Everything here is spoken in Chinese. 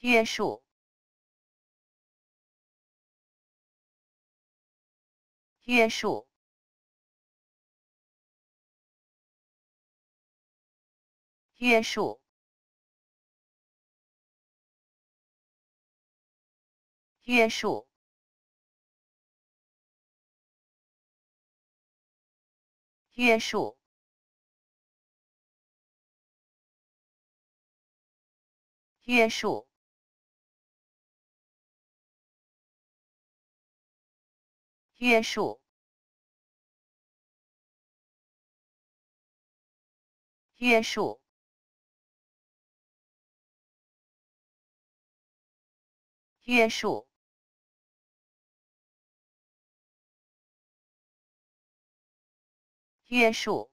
约束，约束，约束，约束，约束。约束。约束，约束，约束，约束。